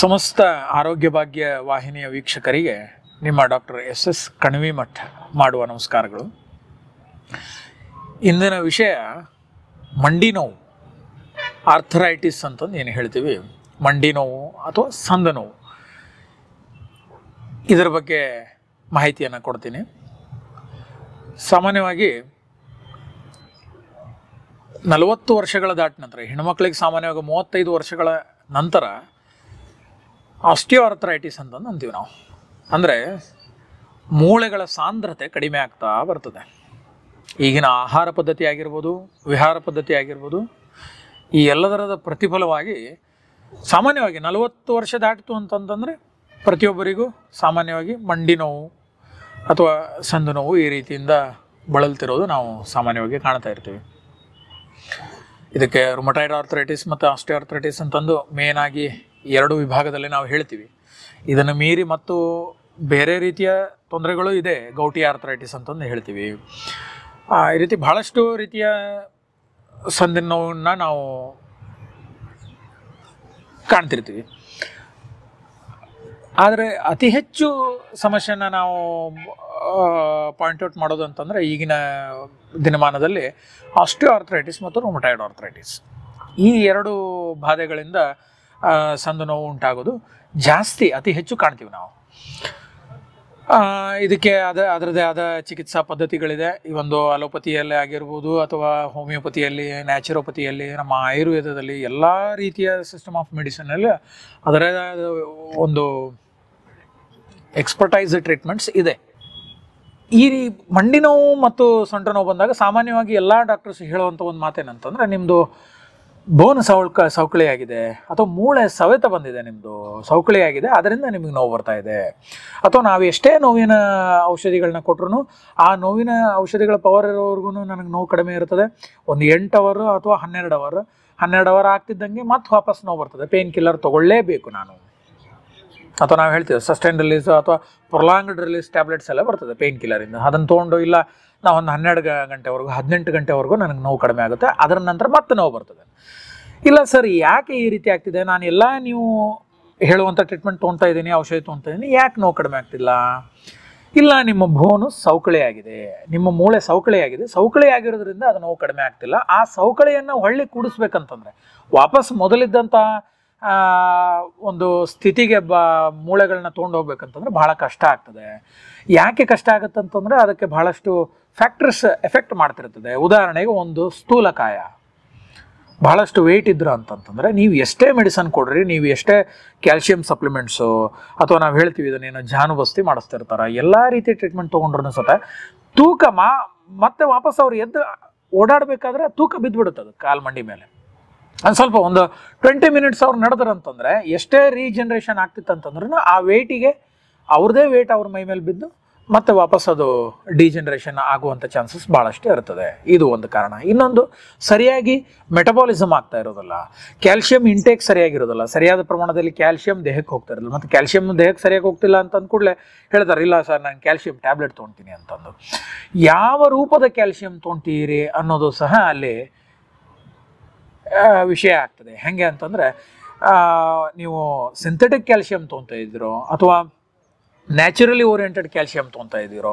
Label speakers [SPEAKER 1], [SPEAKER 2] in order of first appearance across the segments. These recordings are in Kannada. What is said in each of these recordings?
[SPEAKER 1] ಸಮಸ್ತ ಆರೋಗ್ಯ ಭಾಗ್ಯ ವಾಹಿನಿಯ ವೀಕ್ಷಕರಿಗೆ ನಿಮ್ಮ ಡಾಕ್ಟರ್ ಎಸ್ ಎಸ್ ಕಣ್ವಿಮಠ ಮಾಡುವ ನಮಸ್ಕಾರಗಳು ಇಂದಿನ ವಿಷಯ ಮಂಡಿ ನೋವು ಆರ್ಥರೈಟಿಸ್ ಅಂತಂದು ಏನು ಹೇಳ್ತೀವಿ ಮಂಡಿ ನೋವು ಅಥವಾ ಸಂದ ನೋವು ಇದರ ಬಗ್ಗೆ ಮಾಹಿತಿಯನ್ನು ಕೊಡ್ತೀನಿ ಸಾಮಾನ್ಯವಾಗಿ ನಲವತ್ತು ವರ್ಷಗಳ ದಾಟ ನಂತರ ಹೆಣ್ಮಕ್ಳಿಗೆ ಸಾಮಾನ್ಯವಾಗಿ ಮೂವತ್ತೈದು ವರ್ಷಗಳ ನಂತರ ಆಸ್ಟಿಯೋ ಆರ್ಥ್ರೈಟಿಸ್ ಅಂತಂದು ಅಂತೀವಿ ನಾವು ಅಂದರೆ ಮೂಳೆಗಳ ಸಾಂದ್ರತೆ ಕಡಿಮೆ ಆಗ್ತಾ ಬರ್ತದೆ ಈಗಿನ ಆಹಾರ ಪದ್ಧತಿ ಆಗಿರ್ಬೋದು ವಿಹಾರ ಪದ್ಧತಿ ಆಗಿರ್ಬೋದು ಈ ಎಲ್ಲದರದ ಪ್ರತಿಫಲವಾಗಿ ಸಾಮಾನ್ಯವಾಗಿ ನಲವತ್ತು ವರ್ಷ ದಾಟಿತು ಅಂತಂತಂದರೆ ಪ್ರತಿಯೊಬ್ಬರಿಗೂ ಸಾಮಾನ್ಯವಾಗಿ ಮಂಡಿ ನೋವು ಅಥವಾ ಸಂದು ನೋವು ಈ ರೀತಿಯಿಂದ ಬಳಲ್ತಿರೋದು ನಾವು ಸಾಮಾನ್ಯವಾಗಿ ಕಾಣ್ತಾ ಇರ್ತೀವಿ ಇದಕ್ಕೆ ರುಮಟೈಡ್ ಆರ್ಥ್ರೈಟಿಸ್ ಮತ್ತು ಆಸ್ಟಿಯೋ ಆರ್ಥರೈಟಿಸ್ ಅಂತಂದು ಮೇನಾಗಿ ಎರಡು ವಿಭಾಗದಲ್ಲಿ ನಾವು ಹೇಳ್ತೀವಿ ಇದನ್ನು ಮೀರಿ ಮತ್ತು ಬೇರೆ ರೀತಿಯ ತೊಂದರೆಗಳು ಇದೆ ಗೌಟಿ ಆರ್ಥರೈಟಿಸ್ ಅಂತಂದು ಹೇಳ್ತೀವಿ ಈ ರೀತಿ ಬಹಳಷ್ಟು ರೀತಿಯ ಸಂಧಿ ನೋವನ್ನು ನಾವು ಕಾಣ್ತಿರ್ತೀವಿ ಆದರೆ ಅತಿ ಹೆಚ್ಚು ಸಮಸ್ಯೆನ ನಾವು ಪಾಯಿಂಟ್ಔಟ್ ಮಾಡೋದು ಅಂತಂದರೆ ಈಗಿನ ದಿನಮಾನದಲ್ಲಿ ಆಸ್ಟಿಯೋ ಆರ್ಥರೈಟಿಸ್ ಮತ್ತು ರೋಮಟೈಡ್ ಆರ್ಥರೈಟಿಸ್ ಈ ಎರಡು ಬಾಧೆಗಳಿಂದ ಸಂದು ನೋವು ಉಂಟಾಗೋದು ಜಾಸ್ತಿ ಅತಿ ಹೆಚ್ಚು ಕಾಣ್ತೀವಿ ನಾವು ಇದಕ್ಕೆ ಅದ ಅದರದೇ ಆದ ಚಿಕಿತ್ಸಾ ಪದ್ಧತಿಗಳಿದೆ ಈ ಒಂದು ಅಲೋಪತಿಯಲ್ಲೇ ಆಗಿರ್ಬೋದು ಅಥವಾ ಹೋಮಿಯೋಪತಿಯಲ್ಲಿ ನ್ಯಾಚುರೋಪತಿಯಲ್ಲಿ ನಮ್ಮ ಆಯುರ್ವೇದದಲ್ಲಿ ಎಲ್ಲ ರೀತಿಯ ಸಿಸ್ಟಮ್ ಆಫ್ ಮೆಡಿಸಿನಲ್ಲಿ ಅದರದೇ ಆದ ಒಂದು ಎಕ್ಸ್ಪರ್ಟೈಸ್ ಟ್ರೀಟ್ಮೆಂಟ್ಸ್ ಇದೆ ಈ ಮಂಡಿ ನೋವು ಮತ್ತು ಸೊಂಟ ನೋವು ಬಂದಾಗ ಸಾಮಾನ್ಯವಾಗಿ ಎಲ್ಲ ಡಾಕ್ಟರ್ಸ್ ಹೇಳುವಂಥ ಒಂದು ಮಾತೇನಂತಂದರೆ ನಿಮ್ಮದು ಬೋನ್ ಸವಳ್ಕ ಸವಕಳಿಯಾಗಿದೆ ಅಥವಾ ಮೂಳೆ ಸವೆತ ಬಂದಿದೆ ನಿಮ್ಮದು ಸವಕಳಿಯಾಗಿದೆ ಅದರಿಂದ ನಿಮಗೆ ನೋವು ಬರ್ತಾ ಇದೆ ಅಥವಾ ನಾವು ಎಷ್ಟೇ ನೋವಿನ ಔಷಧಿಗಳನ್ನ ಕೊಟ್ಟರು ಆ ನೋವಿನ ಔಷಧಿಗಳ ಪವರ್ ಇರೋವರೆಗೂ ನನಗೆ ನೋವು ಕಡಿಮೆ ಇರ್ತದೆ ಒಂದು ಎಂಟು ಅವರು ಅಥವಾ ಹನ್ನೆರಡು ಅವರ್ ಹನ್ನೆರಡು ಅವರ್ ಆಗ್ತಿದ್ದಂಗೆ ಮತ್ತೆ ವಾಪಸ್ ನೋವು ಬರ್ತದೆ ಪೇನ್ ಕಿಲ್ಲರ್ ತೊಗೊಳ್ಳೇಬೇಕು ನಾನು ಅಥವಾ ನಾವು ಹೇಳ್ತೀವಿ ಸಸ್ಟೈನ್ ರಿಲೀಸ್ ಅಥವಾ ಪ್ರೊಲಾಂಗ್ಡ್ ರಿಲೀಸ್ ಟ್ಯಾಬ್ಲೆಟ್ಸ್ ಎಲ್ಲ ಬರ್ತದೆ ಪೇಯ್ನ್ ಕಿಲ್ಲರಿಂದ ಅದನ್ನು ತೊಗೊಂಡು ಇಲ್ಲ ನಾವು ಒಂದು ಹನ್ನೆರಡು ಗಂಟೆವರೆಗೂ ಹದಿನೆಂಟು ಗಂಟೆವರೆಗೂ ನನಗೆ ನೋವು ಕಡಿಮೆ ಆಗುತ್ತೆ ಅದರ ನಂತರ ಮತ್ತೆ ನೋವು ಬರ್ತದೆ ಇಲ್ಲ ಸರ್ ಯಾಕೆ ಈ ರೀತಿ ಆಗ್ತಿದೆ ನಾನು ಎಲ್ಲ ನೀವು ಹೇಳುವಂಥ ಟ್ರೀಟ್ಮೆಂಟ್ ತೊಗೊತಾ ಇದ್ದೀನಿ ಔಷಧಿ ತೊಗೊತಾ ಇದ್ದೀನಿ ಯಾಕೆ ನೋವು ಕಡಿಮೆ ಆಗ್ತಿಲ್ಲ ಇಲ್ಲ ನಿಮ್ಮ ಬೋನು ಆಗಿದೆ ನಿಮ್ಮ ಮೂಳೆ ಸೌಕಳಿಯಾಗಿದೆ ಆಗಿರೋದ್ರಿಂದ ಅದು ನೋವು ಕಡಿಮೆ ಆಗ್ತಿಲ್ಲ ಆ ಸೌಕಳಿಯನ್ನು ಹೊಳ್ಳಿ ಕೂಡಿಸ್ಬೇಕಂತಂದ್ರೆ ವಾಪಸ್ ಮೊದಲಿದ್ದಂಥ ಒಂದು ಸ್ಥಿತಿಗೆ ಬ ಮೂಳೆಗಳನ್ನ ತೊಗೊಂಡು ಹೋಗ್ಬೇಕಂತಂದ್ರೆ ಭಾಳ ಕಷ್ಟ ಆಗ್ತದೆ ಯಾಕೆ ಕಷ್ಟ ಆಗುತ್ತೆ ಅಂತಂದ್ರೆ ಅದಕ್ಕೆ ಬಹಳಷ್ಟು ಫ್ಯಾಕ್ಟರ್ಸ್ ಎಫೆಕ್ಟ್ ಮಾಡ್ತಿರ್ತದೆ ಉದಾಹರಣೆಗೆ ಒಂದು ಸ್ಥೂಲಕಾಯ ಭಾಳಷ್ಟು ವೆಯ್ಟ್ ಇದ್ರು ಅಂತಂತಂದ್ರೆ ನೀವು ಎಷ್ಟೇ ಮೆಡಿಸನ್ ಕೊಡ್ರಿ ನೀವು ಎಷ್ಟೇ ಕ್ಯಾಲ್ಶಿಯಂ ಸಪ್ಲಿಮೆಂಟ್ಸು ಅಥವಾ ನಾವು ಹೇಳ್ತೀವಿ ಇದನ್ನೇನು ಜಾನುಬಸ್ತಿ ಮಾಡಿಸ್ತಿರ್ತಾರೆ ಎಲ್ಲ ರೀತಿ ಟ್ರೀಟ್ಮೆಂಟ್ ತೊಗೊಂಡ್ರೂ ಸತ ತೂಕ ಮಾ ಮತ್ತೆ ವಾಪಸ್ ಅವ್ರು ಎದ್ದು ಓಡಾಡಬೇಕಾದ್ರೆ ತೂಕ ಬಿದ್ದುಬಿಡುತ್ತೆ ಅದು ಕಾಲು ಮಂಡಿ ಮೇಲೆ ಒಂದು ಸ್ವಲ್ಪ ಒಂದು ಟ್ವೆಂಟಿ ಮಿನಿಟ್ಸ್ ಅವ್ರು ನಡೆದ್ರು ಅಂತಂದರೆ ಎಷ್ಟೇ ರೀಜನ್ರೇಷನ್ ಆಗ್ತಿತ್ತು ಅಂತಂದ್ರೂ ಆ ವೇಟಿಗೆ ಅವ್ರದ್ದೇ ವೇಟ್ ಅವ್ರ ಮೈ ಮೇಲೆ ಬಿದ್ದು ಮತ್ತೆ ವಾಪಸ್ ಅದು ಡಿಜನ್ರೇಷನ್ ಆಗುವಂಥ ಚಾನ್ಸಸ್ ಭಾಳಷ್ಟು ಇರ್ತದೆ ಇದು ಒಂದು ಕಾರಣ ಇನ್ನೊಂದು ಸರಿಯಾಗಿ ಮೆಟಬಾಲಿಸಮ್ ಆಗ್ತಾ ಇರೋದಿಲ್ಲ ಕ್ಯಾಲ್ಸಿಯಂ ಇಂಟೇಕ್ ಸರಿಯಾಗಿರೋದಿಲ್ಲ ಸರಿಯಾದ ಪ್ರಮಾಣದಲ್ಲಿ ಕ್ಯಾಲ್ಸಿಯಂ ದೇಹಕ್ಕೆ ಹೋಗ್ತಾ ಇರೋದಿಲ್ಲ ಮತ್ತು ಕ್ಯಾಲ್ಸಿಯಂ ದೇಹಕ್ಕೆ ಸರಿಯಾಗಿ ಹೋಗ್ತಿಲ್ಲ ಅಂತ ಕೂಡಲೇ ಹೇಳ್ತಾರೆ ಇಲ್ಲ ಸರ್ ನಾನು ಕ್ಯಾಲ್ಸಿಯಂ ಟ್ಯಾಬ್ಲೆಟ್ ತೊಗೊಳ್ತೀನಿ ಅಂತಂದು ಯಾವ ರೂಪದ ಕ್ಯಾಲ್ಶಿಯಂ ತೊಗೊಂತೀರಿ ಅನ್ನೋದು ಸಹ ಅಲ್ಲಿ ವಿಷಯ ಆಗ್ತದೆ ಹೇಗೆ ಅಂತಂದರೆ ನೀವು ಸಿಂಥೆಟಿಕ್ ಕ್ಯಾಲ್ಶಿಯಂ ತೊಗೊತಾ ಇದ್ದೀರೋ ಅಥವಾ ನ್ಯಾಚುರಲಿ ಓರಿಯೆಂಟೆಡ್ ಕ್ಯಾಲ್ಶಿಯಂ ತೊಗೊತಾ ಇದ್ದೀರೋ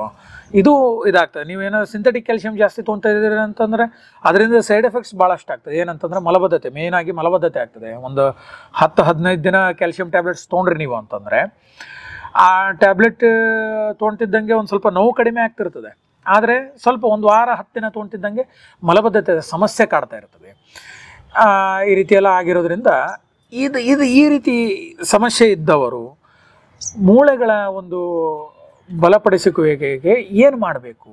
[SPEAKER 1] ಇದು ಇದಾಗ್ತದೆ ನೀವೇನೋ ಸಿಂಥೆಟಿಕ್ ಕ್ಯಾಲ್ಶಿಯಂ ಜಾಸ್ತಿ ತೊಗೊತಾ ಇದ್ದೀರ ಅಂತಂದರೆ ಅದರಿಂದ ಸೈಡ್ ಎಫೆಕ್ಟ್ಸ್ ಭಾಳಷ್ಟು ಆಗ್ತದೆ ಏನಂತಂದರೆ ಮಲಬದ್ಧತೆ ಮೇಯ್ನಾಗಿ ಮಲಬದ್ಧತೆ ಆಗ್ತದೆ ಒಂದು ಹತ್ತು ಹದಿನೈದು ದಿನ ಕ್ಯಾಲ್ಶಿಯಂ ಟ್ಯಾಬ್ಲೆಟ್ಸ್ ತೊಗೊಂಡ್ರಿ ನೀವು ಅಂತಂದರೆ ಆ ಟ್ಯಾಬ್ಲೆಟ್ ತೊಗೊತಿದ್ದಂಗೆ ಒಂದು ಸ್ವಲ್ಪ ನೋವು ಕಡಿಮೆ ಆಗ್ತಿರ್ತದೆ ಆದರೆ ಸ್ವಲ್ಪ ಒಂದು ವಾರ ಹತ್ತು ದಿನ ತೊಗೊತಿದ್ದಂಗೆ ಮಲಬದ್ಧತೆ ಸಮಸ್ಯೆ ಕಾಡ್ತಾ ಇರ್ತದೆ ಈ ರೀತಿಯೆಲ್ಲ ಆಗಿರೋದ್ರಿಂದ ಇದು ಇದು ಈ ರೀತಿ ಸಮಸ್ಯೆ ಇದ್ದವರು ಮೂಳೆಗಳ ಒಂದು ಬಲಪಡಿಸಿಕೆಗೆ ಏನು ಮಾಡಬೇಕು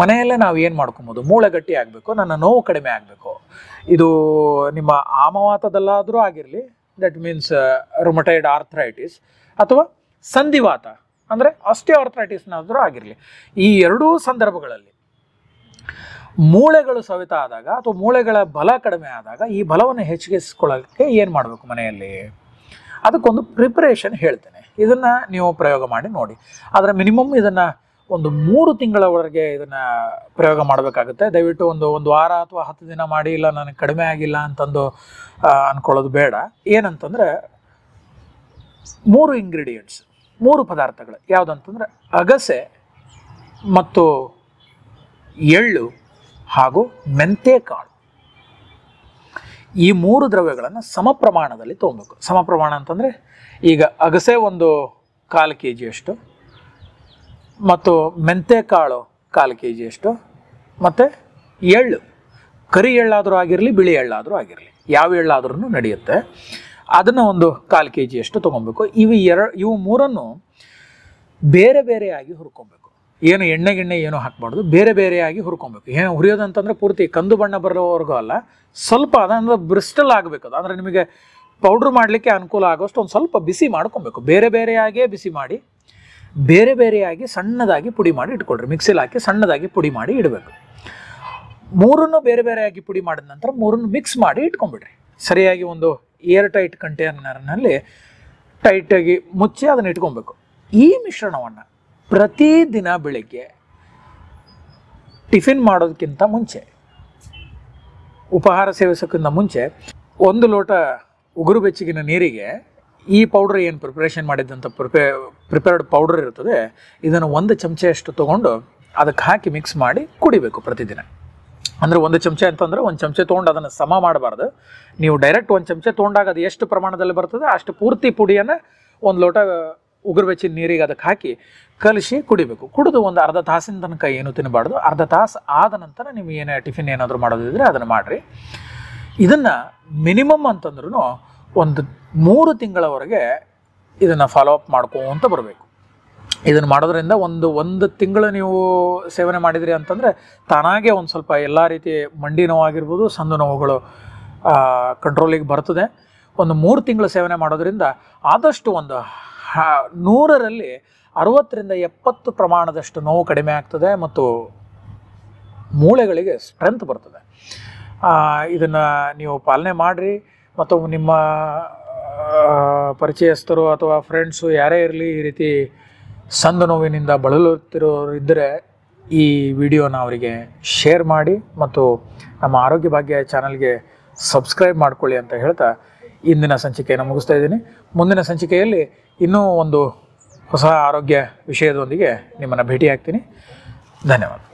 [SPEAKER 1] ಮನೆಯಲ್ಲೇ ನಾವು ಏನು ಮಾಡ್ಕೊಬೋದು ಮೂಳೆ ಗಟ್ಟಿ ಆಗಬೇಕು ನನ್ನ ನೋವು ಕಡಿಮೆ ಆಗಬೇಕು ಇದು ನಿಮ್ಮ ಆಮವಾತದಲ್ಲಾದರೂ ಆಗಿರಲಿ ದಟ್ ಮೀನ್ಸ್ ರೊಮಟೈಡ್ ಆರ್ಥ್ರೈಟಿಸ್ ಅಥವಾ ಸಂಧಿವಾತ ಅಂದರೆ ಅಷ್ಟೇ ಆರ್ಥ್ರೈಟಿಸ್ನಾದರೂ ಆಗಿರಲಿ ಈ ಎರಡೂ ಸಂದರ್ಭಗಳಲ್ಲಿ ಮೂಳೆಗಳು ಸವೆತ ಆದಾಗ ಅಥವಾ ಮೂಳೆಗಳ ಬಲ ಕಡಿಮೆ ಆದಾಗ ಈ ಬಲವನ್ನು ಹೆಚ್ಚಿಗೆಸ್ಕೊಳ್ಳೋಕ್ಕೆ ಏನು ಮಾಡಬೇಕು ಮನೆಯಲ್ಲಿ ಅದಕ್ಕೊಂದು ಪ್ರಿಪರೇಷನ್ ಹೇಳ್ತೇನೆ ಇದನ್ನು ನೀವು ಪ್ರಯೋಗ ಮಾಡಿ ನೋಡಿ ಆದರೆ ಮಿನಿಮಮ್ ಇದನ್ನು ಒಂದು ಮೂರು ತಿಂಗಳವರೆಗೆ ಇದನ್ನು ಪ್ರಯೋಗ ಮಾಡಬೇಕಾಗುತ್ತೆ ದಯವಿಟ್ಟು ಒಂದು ಒಂದು ವಾರ ಅಥವಾ ಹತ್ತು ದಿನ ಮಾಡಿ ಇಲ್ಲ ನನಗೆ ಕಡಿಮೆ ಆಗಿಲ್ಲ ಅಂತಂದು ಅಂದ್ಕೊಳ್ಳೋದು ಬೇಡ ಏನಂತಂದರೆ ಮೂರು ಇಂಗ್ರೀಡಿಯೆಂಟ್ಸ್ ಮೂರು ಪದಾರ್ಥಗಳು ಯಾವುದಂತಂದರೆ ಅಗಸೆ ಮತ್ತು ಎಳ್ಳು ಹಾಗೂ ಮೆಂತೆಕಾಳು ಈ ಮೂರು ದ್ರವ್ಯಗಳನ್ನು ಸಮ ಪ್ರಮಾಣದಲ್ಲಿ ತೊಗೊಬೇಕು ಸಮ ಪ್ರಮಾಣ ಅಂತಂದರೆ ಈಗ ಅಗಸೆ ಒಂದು ಕಾಲು ಕೆ ಜಿಯಷ್ಟು ಮತ್ತು ಮೆಂತೆಕಾಳು ಕಾಲು ಕೆ ಜಿಯಷ್ಟು ಮತ್ತು ಎಳ್ಳು ಕರಿ ಎಳ್ಳಾದರೂ ಆಗಿರಲಿ ಬಿಳಿ ಎಳ್ಳಾದರೂ ಆಗಿರಲಿ ಯಾವ ಎಳ್ಳಾದ್ರೂ ನಡೆಯುತ್ತೆ ಅದನ್ನು ಒಂದು ಕಾಲು ಕೆ ಜಿಯಷ್ಟು ತೊಗೊಬೇಕು ಇವು ಎರ ಇವು ಮೂರನ್ನು ಬೇರೆ ಬೇರೆಯಾಗಿ ಹುರ್ಕೊಬೇಕು ಏನು ಎಣ್ಣೆ ಗಿಣ್ಣೆ ಏನು ಹಾಕಬಾರ್ದು ಬೇರೆ ಬೇರೆಯಾಗಿ ಹುರ್ಕೊಬೇಕು ಏನು ಹುರಿಯೋದಂತಂದರೆ ಪೂರ್ತಿ ಕಂದು ಬಣ್ಣ ಬರೋವರೆಗೂ ಅಲ್ಲ ಸ್ವಲ್ಪ ಅದಂದ್ರೆ ಬ್ರಿಸ್ಟಲ್ ಆಗಬೇಕು ಅಂದರೆ ನಿಮಗೆ ಪೌಡ್ರ್ ಮಾಡಲಿಕ್ಕೆ ಅನುಕೂಲ ಆಗೋಷ್ಟು ಒಂದು ಸ್ವಲ್ಪ ಬಿಸಿ ಮಾಡ್ಕೊಬೇಕು ಬೇರೆ ಬೇರೆಯಾಗೇ ಬಿಸಿ ಮಾಡಿ ಬೇರೆ ಬೇರೆಯಾಗಿ ಸಣ್ಣದಾಗಿ ಪುಡಿ ಮಾಡಿ ಇಟ್ಕೊಳ್ರಿ ಮಿಕ್ಸಿಲ್ ಹಾಕಿ ಸಣ್ಣದಾಗಿ ಪುಡಿ ಮಾಡಿ ಇಡಬೇಕು ಮೂರನ್ನು ಬೇರೆ ಬೇರೆಯಾಗಿ ಪುಡಿ ಮಾಡಿದ ನಂತರ ಮೂರನ್ನು ಮಿಕ್ಸ್ ಮಾಡಿ ಇಟ್ಕೊಂಡ್ಬಿಡ್ರಿ ಸರಿಯಾಗಿ ಒಂದು ಏರ್ ಟೈಟ್ ಕಂಟೇನರ್ನಲ್ಲಿ ಟೈಟಾಗಿ ಮುಚ್ಚಿ ಅದನ್ನು ಇಟ್ಕೊಬೇಕು ಈ ಮಿಶ್ರಣವನ್ನು ಪ್ರತಿದಿನ ಬೆಳಗ್ಗೆ ಟಿಫಿನ್ ಮಾಡೋದಕ್ಕಿಂತ ಮುಂಚೆ ಉಪಹಾರ ಸೇವಿಸೋಕ್ಕಿಂತ ಮುಂಚೆ ಒಂದು ಲೋಟ ಉಗುರು ಬೆಚ್ಚಗಿನ ನೀರಿಗೆ ಈ ಪೌಡ್ರ್ ಏನು ಪ್ರಿಪ್ರೇಷನ್ ಮಾಡಿದ್ದಂಥ ಪ್ರಿಪೇ ಪ್ರಿಪೇರ್ಡ್ ಪೌಡ್ರ್ ಇರ್ತದೆ ಇದನ್ನು ಒಂದು ಚಮಚೆಯಷ್ಟು ತೊಗೊಂಡು ಅದಕ್ಕೆ ಹಾಕಿ ಮಿಕ್ಸ್ ಮಾಡಿ ಕುಡಿಬೇಕು ಪ್ರತಿದಿನ ಅಂದರೆ ಒಂದು ಚಮಚೆ ಅಂತಂದರೆ ಒಂದು ಚಮಚೆ ತೊಗೊಂಡು ಅದನ್ನು ಸಮ ಮಾಡಬಾರ್ದು ನೀವು ಡೈರೆಕ್ಟ್ ಒಂದು ಚಮಚೆ ತೊಗೊಂಡಾಗ ಅದು ಎಷ್ಟು ಪ್ರಮಾಣದಲ್ಲಿ ಬರ್ತದೆ ಅಷ್ಟು ಪೂರ್ತಿ ಪುಡಿಯನ್ನು ಒಂದು ಲೋಟ ಉಗುರು ಬೆಚ್ಚಿ ನೀರಿಗೆ ಅದಕ್ಕೆ ಹಾಕಿ ಕಲಿಸಿ ಕುಡಿಬೇಕು ಕುಡಿದು ಒಂದು ಅರ್ಧ ತಾಸಿನ ತನಕ ಏನು ತಿನ್ನಬಾರ್ದು ಅರ್ಧ ತಾಸು ಆದ ನಂತರ ನೀವು ಏನೇ ಟಿಫಿನ್ ಏನಾದರೂ ಮಾಡೋದಿದ್ರೆ ಅದನ್ನು ಮಾಡಿರಿ ಇದನ್ನು ಮಿನಿಮಮ್ ಅಂತಂದ್ರೂ ಒಂದು ಮೂರು ತಿಂಗಳವರೆಗೆ ಇದನ್ನು ಫಾಲೋ ಅಪ್ ಮಾಡ್ಕೊಂತ ಬರಬೇಕು ಇದನ್ನು ಮಾಡೋದ್ರಿಂದ ಒಂದು ಒಂದು ತಿಂಗಳು ನೀವು ಸೇವನೆ ಮಾಡಿದಿರಿ ಅಂತಂದರೆ ತಾನಾಗೆ ಒಂದು ಸ್ವಲ್ಪ ಎಲ್ಲ ರೀತಿ ಮಂಡಿ ನೋವಾಗಿರ್ಬೋದು ಸಂದು ನೋವುಗಳು ಕಂಟ್ರೋಲಿಗೆ ಬರ್ತದೆ ಒಂದು ಮೂರು ತಿಂಗಳು ಸೇವನೆ ಮಾಡೋದ್ರಿಂದ ಆದಷ್ಟು ಒಂದು ನೂರರಲ್ಲಿ ಅರವತ್ತರಿಂದ ಎಪ್ಪತ್ತು ಪ್ರಮಾಣದಷ್ಟು ನೋವು ಕಡಿಮೆ ಆಗ್ತದೆ ಮತ್ತು ಮೂಳೆಗಳಿಗೆ ಸ್ಟ್ರೆಂತ್ ಬರ್ತದೆ ಇದನ್ನು ನೀವು ಪಾಲನೆ ಮಾಡಿರಿ ಮತ್ತು ನಿಮ್ಮ ಪರಿಚಯಸ್ಥರು ಅಥವಾ ಫ್ರೆಂಡ್ಸು ಯಾರೇ ಇರಲಿ ಈ ರೀತಿ ಸಂದ ನೋವಿನಿಂದ ಬಳಲುತ್ತಿರೋರು ಇದ್ದರೆ ಈ ವಿಡಿಯೋನ ಅವರಿಗೆ ಶೇರ್ ಮಾಡಿ ಮತ್ತು ನಮ್ಮ ಆರೋಗ್ಯ ಭಾಗ್ಯ ಚಾನಲ್ಗೆ ಸಬ್ಸ್ಕ್ರೈಬ್ ಮಾಡಿಕೊಳ್ಳಿ ಅಂತ ಹೇಳ್ತಾ ಇಂದಿನ ಸಂಚಿಕೆಯನ್ನು ಮುಗಿಸ್ತಾ ಇದ್ದೀನಿ ಮುಂದಿನ ಸಂಚಿಕೆಯಲ್ಲಿ ಇನ್ನೂ ಒಂದು ಹೊಸ ಆರೋಗ್ಯ ವಿಷಯದೊಂದಿಗೆ ನಿಮ್ಮನ್ನು ಭೇಟಿಯಾಗ್ತೀನಿ ಧನ್ಯವಾದ